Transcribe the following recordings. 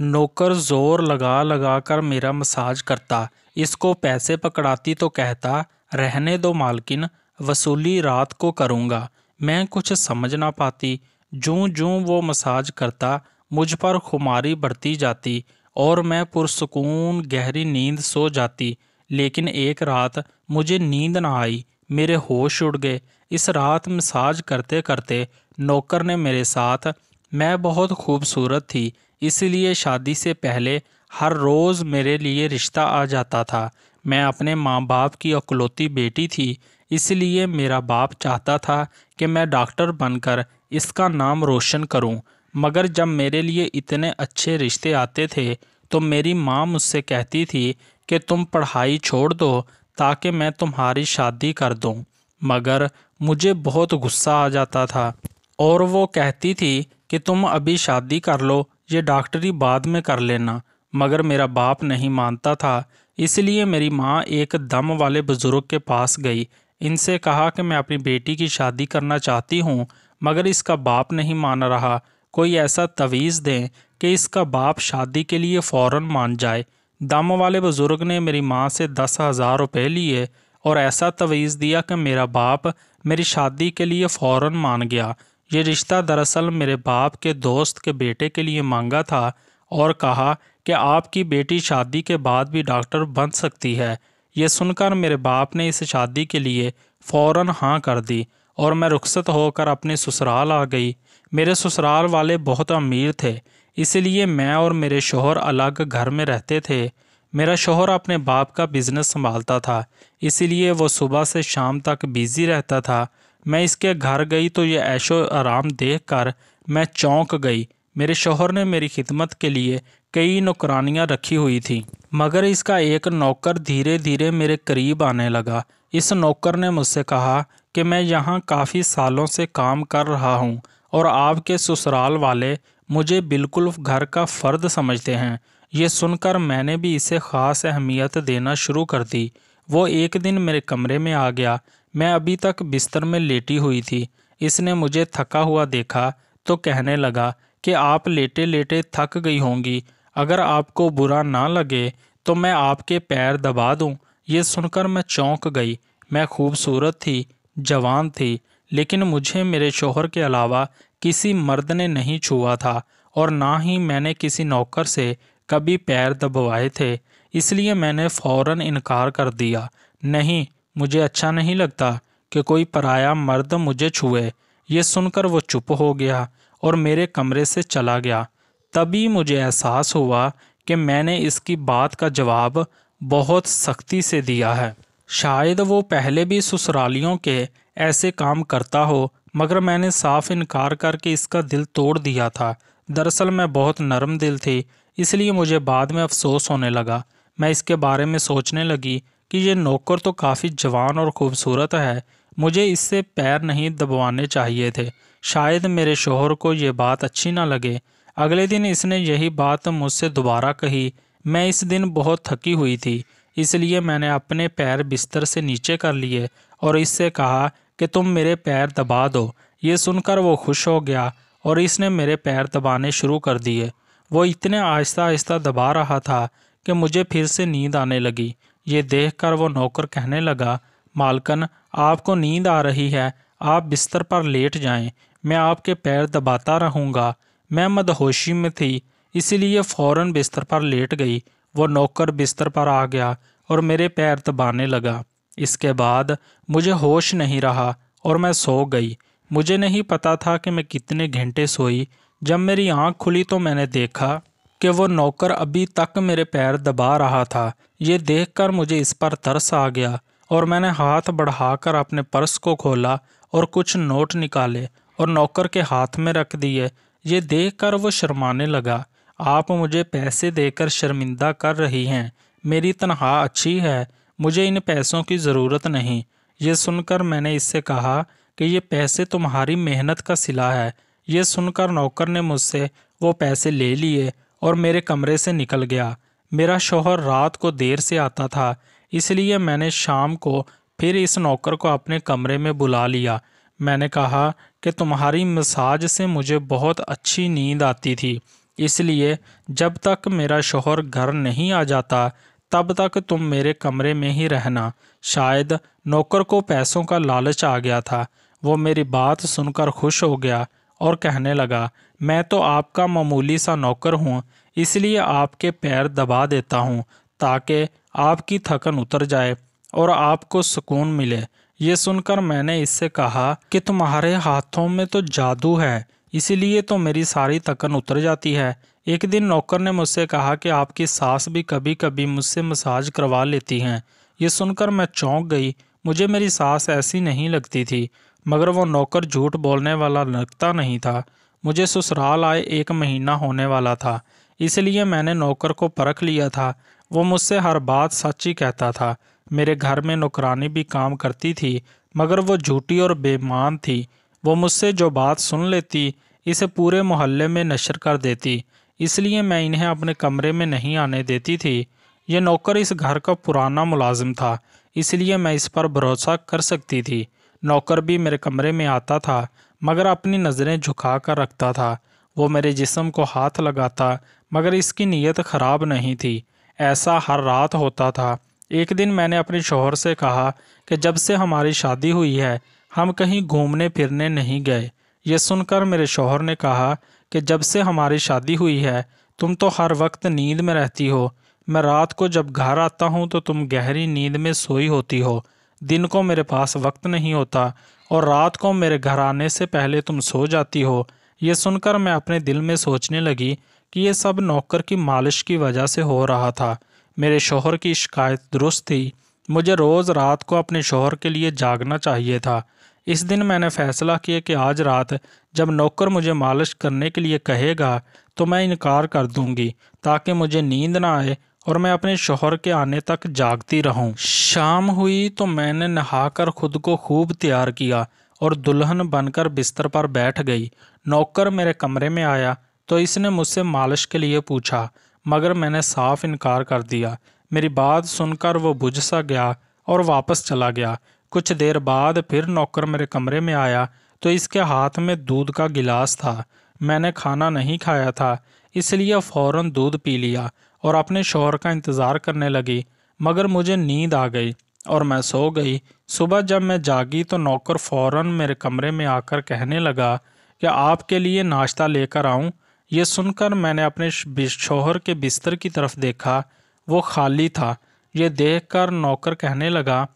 नौकर जोर लगा लगा कर मेरा मसाज करता इसको पैसे पकड़ाती तो कहता रहने दो मालकिन वसूली रात को करूँगा मैं कुछ समझ ना पाती जूँ जूँ वो मसाज करता मुझ पर खुमारी बढ़ती जाती और मैं पुरसकून गहरी नींद सो जाती लेकिन एक रात मुझे नींद ना आई मेरे होश उड़ गए इस रात मसाज करते करते नौकर ने मेरे साथ मैं बहुत खूबसूरत थी इसलिए शादी से पहले हर रोज़ मेरे लिए रिश्ता आ जाता था मैं अपने माँ बाप की अकलौती बेटी थी इसलिए मेरा बाप चाहता था कि मैं डॉक्टर बनकर इसका नाम रोशन करूं, मगर जब मेरे लिए इतने अच्छे रिश्ते आते थे तो मेरी माँ मुझसे कहती थी कि तुम पढ़ाई छोड़ दो ताकि मैं तुम्हारी शादी कर दूं। मगर मुझे बहुत गुस्सा आ जाता था और वो कहती थी कि तुम अभी शादी कर लो ये डॉक्टरी बाद में कर लेना मगर मेरा बाप नहीं मानता था इसलिए मेरी माँ एक दम वाले बुज़ुर्ग के पास गई इनसे कहा कि मैं अपनी बेटी की शादी करना चाहती हूँ मगर इसका बाप नहीं मान रहा कोई ऐसा तवीज़ दें कि इसका बाप शादी के लिए फ़ौर मान जाए दम वाले बुज़ुर्ग ने मेरी माँ से दस हज़ार रुपये लिए और ऐसा तवीज़ दिया कि मेरा बाप मेरी शादी के लिए फ़ौर मान गया ये रिश्ता दरअसल मेरे बाप के दोस्त के बेटे के लिए मांगा था और कहा कि आपकी बेटी शादी के बाद भी डॉक्टर बन सकती है ये सुनकर मेरे बाप ने इस शादी के लिए फ़ौर हाँ कर दी और मैं रुखसत होकर अपने ससुराल आ गई मेरे ससुराल वाले बहुत अमीर थे इसलिए मैं और मेरे शोहर अलग घर में रहते थे मेरा शोहर अपने बाप का बिज़नेस संभालता था इसीलिए वो सुबह से शाम तक बिज़ी रहता था मैं इसके घर गई तो यह ऐशो आराम देख कर मैं चौंक गई मेरे शोहर ने मेरी खिदमत के लिए कई नौकरानियाँ रखी हुई थी मगर इसका एक नौकर धीरे धीरे मेरे करीब आने लगा इस नौकर ने मुझसे कहा कि मैं यहाँ काफ़ी सालों से काम कर रहा हूँ और आपके ससुराल वाले मुझे बिल्कुल घर का फ़र्द समझते हैं ये सुनकर मैंने भी इसे ख़ास अहमियत देना शुरू कर दी वो एक दिन मेरे कमरे में आ गया मैं अभी तक बिस्तर में लेटी हुई थी इसने मुझे थका हुआ देखा तो कहने लगा कि आप लेटे लेटे थक गई होंगी अगर आपको बुरा ना लगे तो मैं आपके पैर दबा दूं। ये सुनकर मैं चौंक गई मैं खूबसूरत थी जवान थी लेकिन मुझे मेरे शोहर के अलावा किसी मर्द ने नहीं छुआ था और ना ही मैंने किसी नौकर से कभी पैर दबवाए थे इसलिए मैंने फ़ौर इनकार कर दिया नहीं मुझे अच्छा नहीं लगता कि कोई पराया मर्द मुझे छुए ये सुनकर वो चुप हो गया और मेरे कमरे से चला गया तभी मुझे एहसास हुआ कि मैंने इसकी बात का जवाब बहुत सख्ती से दिया है शायद वो पहले भी ससुरालियों के ऐसे काम करता हो मगर मैंने साफ इनकार करके इसका दिल तोड़ दिया था दरअसल मैं बहुत नरम दिल थी इसलिए मुझे बाद में अफसोस होने लगा मैं इसके बारे में सोचने लगी कि ये नौकर तो काफ़ी जवान और खूबसूरत है मुझे इससे पैर नहीं दबवाने चाहिए थे शायद मेरे शोहर को ये बात अच्छी ना लगे अगले दिन इसने यही बात मुझसे दोबारा कही मैं इस दिन बहुत थकी हुई थी इसलिए मैंने अपने पैर बिस्तर से नीचे कर लिए और इससे कहा कि तुम मेरे पैर दबा दो ये सुनकर वो खुश हो गया और इसने मेरे पैर दबाने शुरू कर दिए वो इतने आहिस्ता आहिस्ता दबा रहा था कि मुझे फिर से नींद आने लगी ये देखकर वो नौकर कहने लगा मालकन आपको नींद आ रही है आप बिस्तर पर लेट जाएं, मैं आपके पैर दबाता रहूँगा मैं मदहोशी में थी इसीलिए फ़ौरन बिस्तर पर लेट गई वो नौकर बिस्तर पर आ गया और मेरे पैर दबाने लगा इसके बाद मुझे होश नहीं रहा और मैं सो गई मुझे नहीं पता था कि मैं कितने घंटे सोई जब मेरी आँख खुली तो मैंने देखा कि वो नौकर अभी तक मेरे पैर दबा रहा था ये देखकर मुझे इस पर तरस आ गया और मैंने हाथ बढ़ाकर अपने पर्स को खोला और कुछ नोट निकाले और नौकर के हाथ में रख दिए ये देखकर वो शर्माने लगा आप मुझे पैसे देकर शर्मिंदा कर रही हैं मेरी तनख्वाह अच्छी है मुझे इन पैसों की ज़रूरत नहीं ये सुनकर मैंने इससे कहा कि ये पैसे तुम्हारी मेहनत का सिला है ये सुनकर नौकर ने मुझसे वो पैसे ले लिए और मेरे कमरे से निकल गया मेरा शोहर रात को देर से आता था इसलिए मैंने शाम को फिर इस नौकर को अपने कमरे में बुला लिया मैंने कहा कि तुम्हारी मसाज से मुझे बहुत अच्छी नींद आती थी इसलिए जब तक मेरा शोहर घर नहीं आ जाता तब तक तुम मेरे कमरे में ही रहना शायद नौकर को पैसों का लालच आ गया था वो मेरी बात सुनकर खुश हो गया और कहने लगा मैं तो आपका मामूली सा नौकर हूँ इसलिए आपके पैर दबा देता हूँ ताकि आपकी थकन उतर जाए और आपको सुकून मिले ये सुनकर मैंने इससे कहा कि तुम्हारे हाथों में तो जादू है इसीलिए तो मेरी सारी थकन उतर जाती है एक दिन नौकर ने मुझसे कहा कि आपकी सास भी कभी कभी मुझसे मसाज करवा लेती हैं ये सुनकर मैं चौंक गई मुझे मेरी सास ऐसी नहीं लगती थी मगर वो नौकर झूठ बोलने वाला लगता नहीं था मुझे ससुराल आए एक महीना होने वाला था इसलिए मैंने नौकर को परख लिया था वो मुझसे हर बात सच्ची कहता था मेरे घर में नौकरानी भी काम करती थी मगर वो झूठी और बेमान थी वो मुझसे जो बात सुन लेती इसे पूरे मोहल्ले में नशर कर देती इसलिए मैं इन्हें अपने कमरे में नहीं आने देती थी यह नौकर इस घर का पुराना मुलाजिम था इसलिए मैं इस पर भरोसा कर सकती थी नौकर भी मेरे कमरे में आता था मगर अपनी नज़रें झुका कर रखता था वो मेरे जिस्म को हाथ लगाता मगर इसकी नीयत ख़राब नहीं थी ऐसा हर रात होता था एक दिन मैंने अपने शोहर से कहा कि जब से हमारी शादी हुई है हम कहीं घूमने फिरने नहीं गए ये सुनकर मेरे शोहर ने कहा कि जब से हमारी शादी हुई है तुम तो हर वक्त नींद में रहती हो मैं रात को जब घर आता हूँ तो तुम गहरी नींद में सोई होती हो दिन को मेरे पास वक्त नहीं होता और रात को मेरे घर आने से पहले तुम सो जाती हो यह सुनकर मैं अपने दिल में सोचने लगी कि यह सब नौकर की मालिश की वजह से हो रहा था मेरे शोहर की शिकायत दुरुस्त थी मुझे रोज़ रात को अपने शोहर के लिए जागना चाहिए था इस दिन मैंने फ़ैसला किया कि आज रात जब नौकर मुझे मालिश करने के लिए कहेगा तो मैं इनकार कर दूंगी ताकि मुझे नींद ना आए और मैं अपने शोहर के आने तक जागती रहूं। शाम हुई तो मैंने नहाकर खुद को खूब तैयार किया और दुल्हन बनकर बिस्तर पर बैठ गई नौकर मेरे कमरे में आया तो इसने मुझसे मालिश के लिए पूछा मगर मैंने साफ इनकार कर दिया मेरी बात सुनकर वो बुझ सा गया और वापस चला गया कुछ देर बाद फिर नौकर मेरे कमरे में आया तो इसके हाथ में दूध का गिलास था मैंने खाना नहीं खाया था इसलिए फ़ौर दूध पी लिया और अपने शोहर का इंतज़ार करने लगी मगर मुझे नींद आ गई और मैं सो गई सुबह जब मैं जागी तो नौकर फ़ौर मेरे कमरे में आकर कहने लगा कि आपके लिए नाश्ता लेकर आऊँ ये सुनकर मैंने अपने शोहर के बिस्तर की तरफ देखा वो खाली था ये देखकर नौकर कहने लगा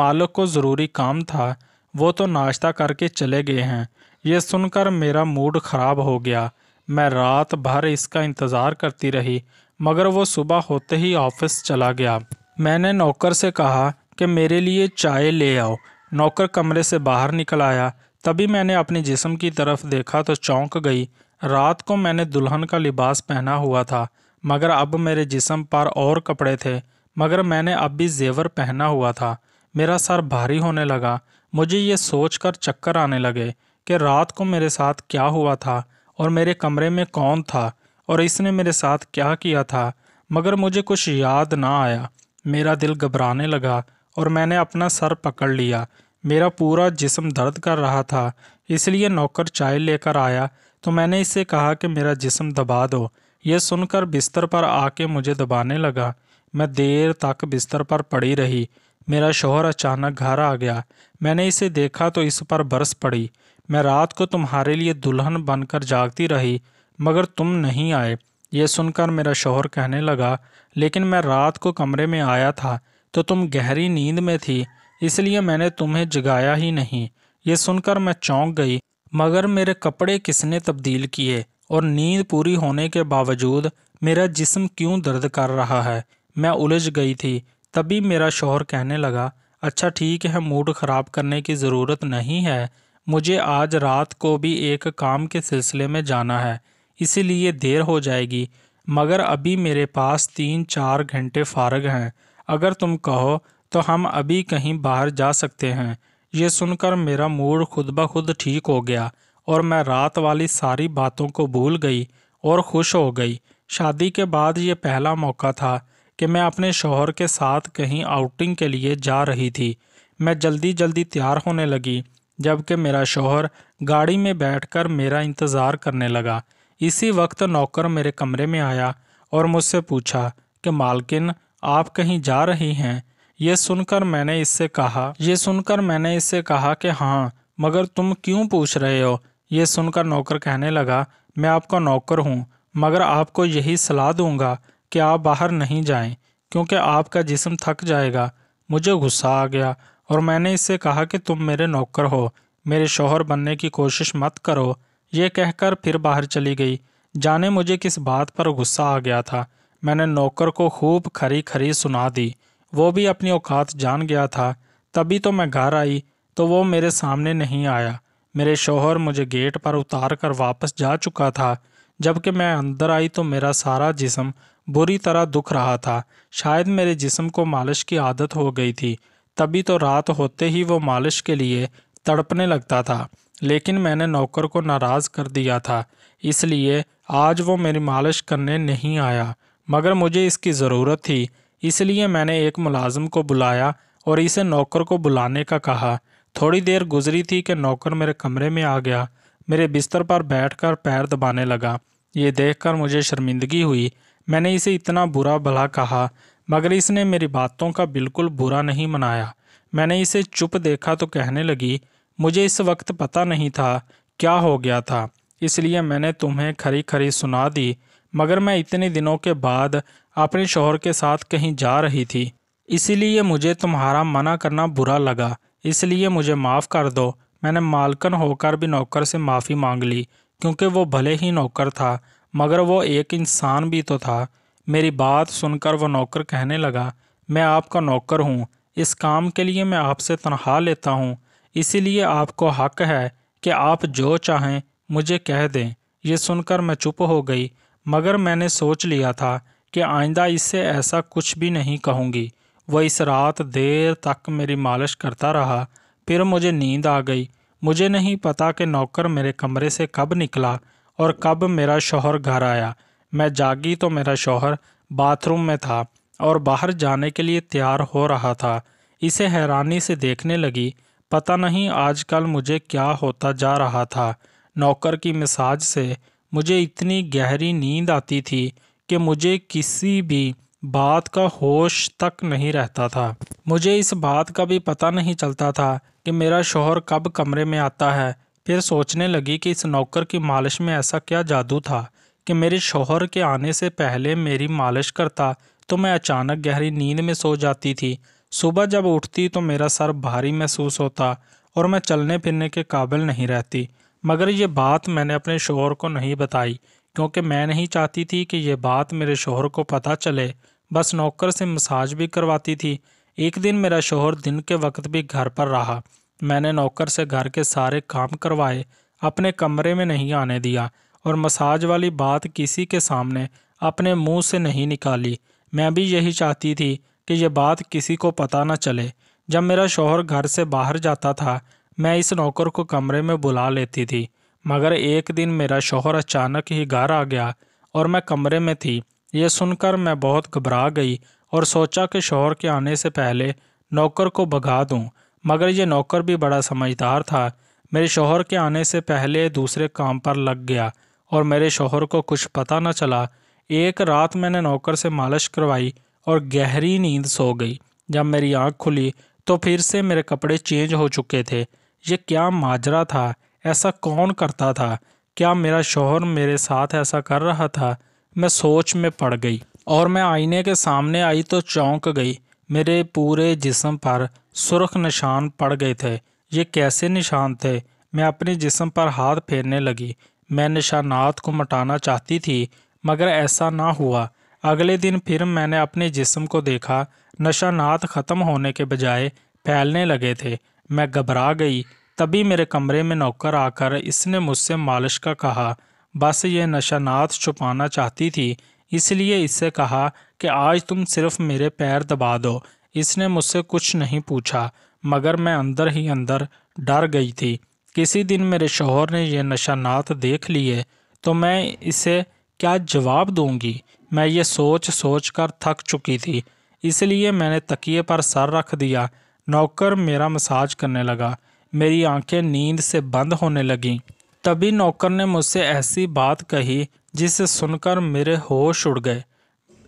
मालक को ज़रूरी काम था वो तो नाश्ता करके चले गए हैं ये सुनकर मेरा मूड ख़राब हो गया मैं रात भर इसका इंतज़ार करती रही मगर वो सुबह होते ही ऑफिस चला गया मैंने नौकर से कहा कि मेरे लिए चाय ले आओ नौकर कमरे से बाहर निकल आया तभी मैंने अपने जिस्म की तरफ देखा तो चौंक गई रात को मैंने दुल्हन का लिबास पहना हुआ था मगर अब मेरे जिसम पर और कपड़े थे मगर मैंने अब भी जेवर पहना हुआ था मेरा सर भारी होने लगा मुझे ये सोचकर चक्कर आने लगे कि रात को मेरे साथ क्या हुआ था और मेरे कमरे में कौन था और इसने मेरे साथ क्या किया था मगर मुझे कुछ याद ना आया मेरा दिल घबराने लगा और मैंने अपना सर पकड़ लिया मेरा पूरा जिसम दर्द कर रहा था इसलिए नौकर चाय लेकर आया तो मैंने इससे कहा कि मेरा जिसम दबा दो यह सुनकर बिस्तर पर आके मुझे दबाने लगा मैं देर तक बिस्तर पर पड़ी रही मेरा शोहर अचानक घर आ गया मैंने इसे देखा तो इस पर बरस पड़ी मैं रात को तुम्हारे लिए दुल्हन बनकर जागती रही मगर तुम नहीं आए यह सुनकर मेरा शोहर कहने लगा लेकिन मैं रात को कमरे में आया था तो तुम गहरी नींद में थी इसलिए मैंने तुम्हें जगाया ही नहीं ये सुनकर मैं चौंक गई मगर मेरे कपड़े किसने तब्दील किए और नींद पूरी होने के बावजूद मेरा जिस्म क्यों दर्द कर रहा है मैं उलझ गई थी तभी मेरा शोहर कहने लगा अच्छा ठीक है मूड ख़राब करने की ज़रूरत नहीं है मुझे आज रात को भी एक काम के सिलसिले में जाना है इसीलिए देर हो जाएगी मगर अभी मेरे पास तीन चार घंटे फारग हैं अगर तुम कहो तो हम अभी कहीं बाहर जा सकते हैं ये सुनकर मेरा मूड खुद ब खुद ठीक हो गया और मैं रात वाली सारी बातों को भूल गई और खुश हो गई शादी के बाद ये पहला मौका था कि मैं अपने शोहर के साथ कहीं आउटिंग के लिए जा रही थी मैं जल्दी जल्दी तैयार होने लगी जबकि मेरा शोहर गाड़ी में बैठकर मेरा इंतज़ार करने लगा इसी वक्त नौकर मेरे कमरे में आया और मुझसे पूछा कि मालकिन आप कहीं जा रही हैं ये सुनकर मैंने इससे कहा यह सुनकर मैंने इससे कहा कि हाँ मगर तुम क्यों पूछ रहे हो यह सुनकर नौकर कहने लगा मैं आपका नौकर हूँ मगर आपको यही सलाह दूंगा कि आप बाहर नहीं जाएं क्योंकि आपका जिस्म थक जाएगा मुझे गुस्सा आ गया और मैंने इससे कहा कि तुम मेरे नौकर हो मेरे शोहर बनने की कोशिश मत करो ये कहकर फिर बाहर चली गई जाने मुझे किस बात पर गुस्सा आ गया था मैंने नौकर को खूब खरी खरी सुना दी वो भी अपनी औकात जान गया था तभी तो मैं घर आई तो वो मेरे सामने नहीं आया मेरे शोहर मुझे गेट पर उतार कर वापस जा चुका था जबकि मैं अंदर आई तो मेरा सारा जिसम बुरी तरह दुख रहा था शायद मेरे जिसम को मालिश की आदत हो गई थी तभी तो रात होते ही वो मालिश के लिए तड़पने लगता था लेकिन मैंने नौकर को नाराज़ कर दिया था इसलिए आज वो मेरी मालिश करने नहीं आया मगर मुझे इसकी ज़रूरत थी इसलिए मैंने एक मुलाजम को बुलाया और इसे नौकर को बुलाने का कहा थोड़ी देर गुजरी थी कि नौकर मेरे कमरे में आ गया मेरे बिस्तर पर बैठकर पैर दबाने लगा ये देखकर मुझे शर्मिंदगी हुई मैंने इसे इतना बुरा भला कहा मगर इसने मेरी बातों का बिल्कुल बुरा नहीं मनाया मैंने इसे चुप देखा तो कहने लगी मुझे इस वक्त पता नहीं था क्या हो गया था इसलिए मैंने तुम्हें खरी खरी सुना दी मगर मैं इतने दिनों के बाद अपने शोहर के साथ कहीं जा रही थी इसीलिए मुझे तुम्हारा मना करना बुरा लगा इसलिए मुझे माफ़ कर दो मैंने मालकन होकर भी नौकर से माफ़ी मांग ली क्योंकि वो भले ही नौकर था मगर वो एक इंसान भी तो था मेरी बात सुनकर वो नौकर कहने लगा मैं आपका नौकर हूँ इस काम के लिए मैं आपसे तनख्वाह लेता हूँ इसीलिए आपको हक है कि आप जो चाहें मुझे कह दें यह सुनकर मैं चुप हो गई मगर मैंने सोच लिया था कि आइंदा इससे ऐसा कुछ भी नहीं कहूँगी वह इस रात देर तक मेरी मालिश करता रहा फिर मुझे नींद आ गई मुझे नहीं पता कि नौकर मेरे कमरे से कब निकला और कब मेरा शोहर घर आया मैं जागी तो मेरा शोहर बाथरूम में था और बाहर जाने के लिए तैयार हो रहा था इसे हैरानी से देखने लगी पता नहीं आजकल मुझे क्या होता जा रहा था नौकर की मिसाज से मुझे इतनी गहरी नींद आती थी कि मुझे किसी भी बात का होश तक नहीं रहता था मुझे इस बात का भी पता नहीं चलता था कि मेरा शोहर कब कमरे में आता है फिर सोचने लगी कि इस नौकर की मालिश में ऐसा क्या जादू था कि मेरे शोहर के आने से पहले मेरी मालिश करता तो मैं अचानक गहरी नींद में सो जाती थी सुबह जब उठती तो मेरा सर भारी महसूस होता और मैं चलने फिरने के काबिल नहीं रहती मगर ये बात मैंने अपने शोहर को नहीं बताई क्योंकि मैं नहीं चाहती थी कि यह बात मेरे शोहर को पता चले बस नौकर से मसाज भी करवाती थी एक दिन मेरा शोहर दिन के वक्त भी घर पर रहा मैंने नौकर से घर के सारे काम करवाए अपने कमरे में नहीं आने दिया और मसाज वाली बात किसी के सामने अपने मुंह से नहीं निकाली मैं भी यही चाहती थी कि यह बात किसी को पता न चले जब मेरा शोहर घर से बाहर जाता था मैं इस नौकर को कमरे में बुला लेती थी मगर एक दिन मेरा शोहर अचानक ही घर आ गया और मैं कमरे में थी ये सुनकर मैं बहुत घबरा गई और सोचा कि शोहर के आने से पहले नौकर को भगा दूँ मगर ये नौकर भी बड़ा समझदार था मेरे शोहर के आने से पहले दूसरे काम पर लग गया और मेरे शोहर को कुछ पता न चला एक रात मैंने नौकर से मालिश करवाई और गहरी नींद सो गई जब मेरी आँख खुली तो फिर से मेरे कपड़े चेंज हो चुके थे ये क्या माजरा था ऐसा कौन करता था क्या मेरा शोहर मेरे साथ ऐसा कर रहा था मैं सोच में पड़ गई और मैं आईने के सामने आई तो चौंक गई मेरे पूरे जिस्म पर सुर्ख निशान पड़ गए थे ये कैसे निशान थे मैं अपने जिस्म पर हाथ फेरने लगी मैं निशानात को मटाना चाहती थी मगर ऐसा ना हुआ अगले दिन फिर मैंने अपने जिस्म को देखा नशानात ख़त्म होने के बजाय फैलने लगे थे मैं घबरा गई तभी मेरे कमरे में नौकर आकर इसने मुझसे मालिश का कहा बस ये नाथ छुपाना चाहती थी इसलिए इससे कहा कि आज तुम सिर्फ मेरे पैर दबा दो इसने मुझसे कुछ नहीं पूछा मगर मैं अंदर ही अंदर डर गई थी किसी दिन मेरे शोहर ने यह नशा नात देख लिए तो मैं इसे क्या जवाब दूंगी मैं ये सोच सोच कर थक चुकी थी इसलिए मैंने तकिए पर सर रख दिया नौकर मेरा मसाज करने लगा मेरी आंखें नींद से बंद होने लगीं तभी नौकर ने मुझसे ऐसी बात कही जिसे सुनकर मेरे होश उड़ गए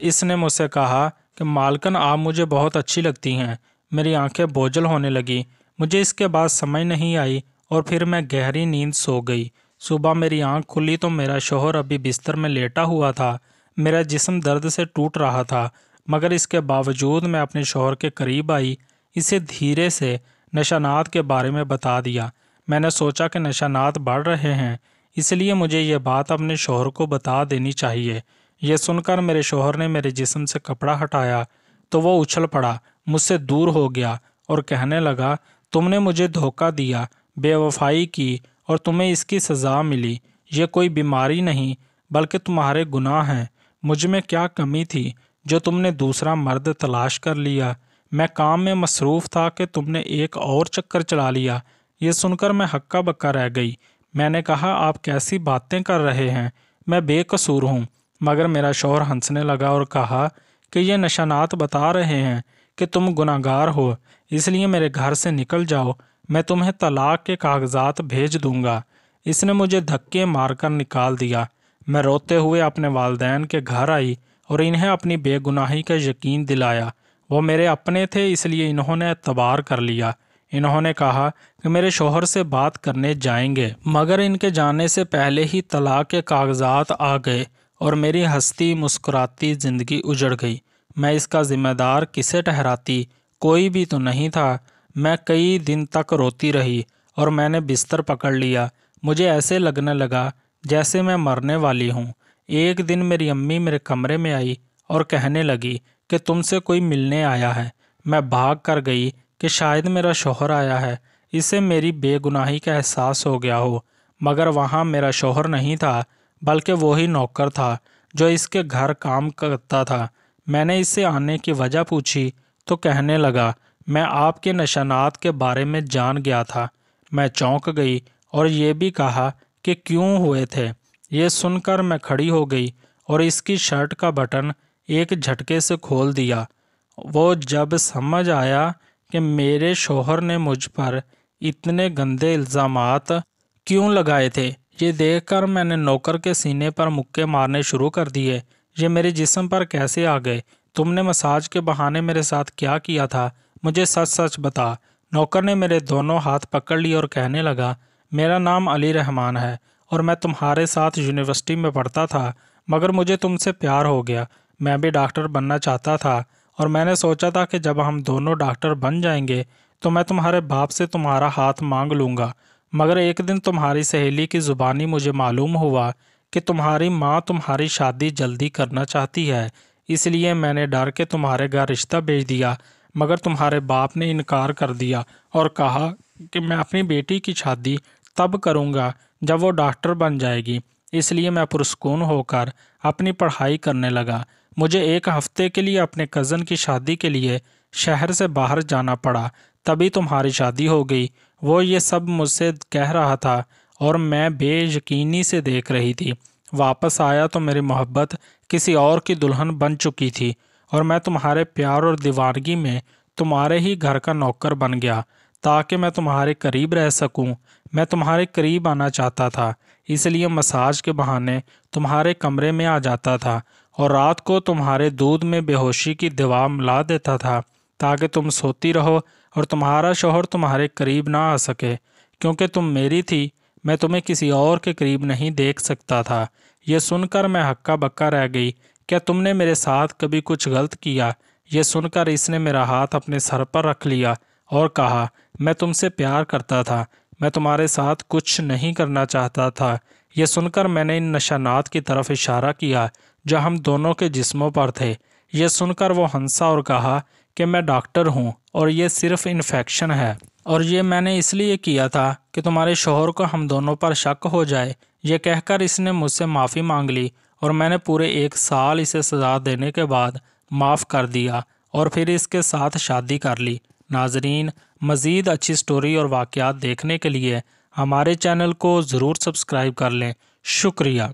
इसने मुझसे कहा कि मालकन आप मुझे बहुत अच्छी लगती हैं मेरी आंखें बोझल होने लगी मुझे इसके बाद समझ नहीं आई और फिर मैं गहरी नींद सो गई सुबह मेरी आंख खुली तो मेरा शोहर अभी बिस्तर में लेटा हुआ था मेरा जिसम दर्द से टूट रहा था मगर इसके बावजूद मैं अपने शोहर के करीब आई इसे धीरे से नशानात के बारे में बता दिया मैंने सोचा कि नशानात बढ़ रहे हैं इसलिए मुझे यह बात अपने शोहर को बता देनी चाहिए यह सुनकर मेरे शोहर ने मेरे जिसम से कपड़ा हटाया तो वो उछल पड़ा मुझसे दूर हो गया और कहने लगा तुमने मुझे धोखा दिया बेवफाई की और तुम्हें इसकी सज़ा मिली ये कोई बीमारी नहीं बल्कि तुम्हारे गुनाह हैं मुझ में क्या कमी थी जो तुमने दूसरा मर्द तलाश कर लिया मैं काम में मसरूफ़ था कि तुमने एक और चक्कर चला लिया ये सुनकर मैं हक्का बक्का रह गई मैंने कहा आप कैसी बातें कर रहे हैं मैं बेकसूर हूँ मगर मेरा शोहर हंसने लगा और कहा कि ये नशानात बता रहे हैं कि तुम गुनागार हो इसलिए मेरे घर से निकल जाओ मैं तुम्हें तलाक के कागजात भेज दूँगा इसने मुझे धक्के मारकर निकाल दिया मैं रोते हुए अपने वालदेन के घर आई और इन्हें अपनी बेगुनाही का यकीन दिलाया वो मेरे अपने थे इसलिए इन्होंने तबार कर लिया इन्होंने कहा कि मेरे शोहर से बात करने जाएंगे मगर इनके जाने से पहले ही तलाक के कागजात आ गए और मेरी हस्ती मुस्कुराती ज़िंदगी उजड़ गई मैं इसका ज़िम्मेदार किसे ठहराती कोई भी तो नहीं था मैं कई दिन तक रोती रही और मैंने बिस्तर पकड़ लिया मुझे ऐसे लगने लगा जैसे मैं मरने वाली हूँ एक दिन मेरी अम्मी मेरे कमरे में आई और कहने लगी कि तुमसे कोई मिलने आया है मैं भाग कर गई कि शायद मेरा शोहर आया है इसे मेरी बेगुनाही का एहसास हो गया हो मगर वहाँ मेरा शोहर नहीं था बल्कि वही नौकर था जो इसके घर काम करता था मैंने इससे आने की वजह पूछी तो कहने लगा मैं आपके निशानात के बारे में जान गया था मैं चौंक गई और ये भी कहा कि क्यों हुए थे ये सुनकर मैं खड़ी हो गई और इसकी शर्ट का बटन एक झटके से खोल दिया वो जब समझ आया कि मेरे शोहर ने मुझ पर इतने गंदे इल्ज़ाम क्यों लगाए थे ये देखकर मैंने नौकर के सीने पर मुक्के मारने शुरू कर दिए ये मेरे जिस्म पर कैसे आ गए तुमने मसाज के बहाने मेरे साथ क्या किया था मुझे सच सच बता नौकर ने मेरे दोनों हाथ पकड़ लिए और कहने लगा मेरा नाम अली रहमान है और मैं तुम्हारे साथ यूनिवर्सिटी में पढ़ता था मगर मुझे तुमसे प्यार हो गया मैं भी डॉक्टर बनना चाहता था और मैंने सोचा था कि जब हम दोनों डॉक्टर बन जाएंगे तो मैं तुम्हारे बाप से तुम्हारा हाथ मांग लूँगा मगर एक दिन तुम्हारी सहेली की ज़ुबानी मुझे मालूम हुआ कि तुम्हारी माँ तुम्हारी शादी जल्दी करना चाहती है इसलिए मैंने डर के तुम्हारे घर रिश्ता भेज दिया मगर तुम्हारे बाप ने इनकार कर दिया और कहा कि मैं अपनी बेटी की शादी तब करूँगा जब वो डॉक्टर बन जाएगी इसलिए मैं पुरस्कून होकर अपनी पढ़ाई करने लगा मुझे एक हफ्ते के लिए अपने कज़न की शादी के लिए शहर से बाहर जाना पड़ा तभी तुम्हारी शादी हो गई वो ये सब मुझसे कह रहा था और मैं बेयकीनी से देख रही थी वापस आया तो मेरी मोहब्बत किसी और की दुल्हन बन चुकी थी और मैं तुम्हारे प्यार और दीवानगी में तुम्हारे ही घर का नौकर बन गया ताकि मैं तुम्हारे करीब रह सकूं। मैं तुम्हारे करीब आना चाहता था इसलिए मसाज के बहाने तुम्हारे कमरे में आ जाता था और रात को तुम्हारे दूध में बेहोशी की दवा मिला देता था ताकि तुम सोती रहो और तुम्हारा शोहर तुम्हारे करीब ना आ सके क्योंकि तुम मेरी थी मैं तुम्हें किसी और के करीब नहीं देख सकता था यह सुनकर मैं हक्का बक्का रह गई क्या तुमने मेरे साथ कभी कुछ गलत किया यह सुनकर इसने मेरा हाथ अपने सर पर रख लिया और कहा मैं तुमसे प्यार करता था मैं तुम्हारे साथ कुछ नहीं करना चाहता था यह सुनकर मैंने इन नशानात की तरफ इशारा किया जो हम दोनों के जिस्मों पर थे यह सुनकर वो हंसा और कहा कि मैं डॉक्टर हूँ और ये सिर्फ इन्फेक्शन है और ये मैंने इसलिए किया था कि तुम्हारे शोहर को हम दोनों पर शक हो जाए यह कहकर इसने मुझसे माफ़ी मांग ली और मैंने पूरे एक साल इसे सजा देने के बाद माफ़ कर दिया और फिर इसके साथ शादी कर ली नाजरीन मज़ीद अच्छी स्टोरी और वाक़ देखने के लिए हमारे चैनल को ज़रूर सब्सक्राइब कर लें शुक्रिया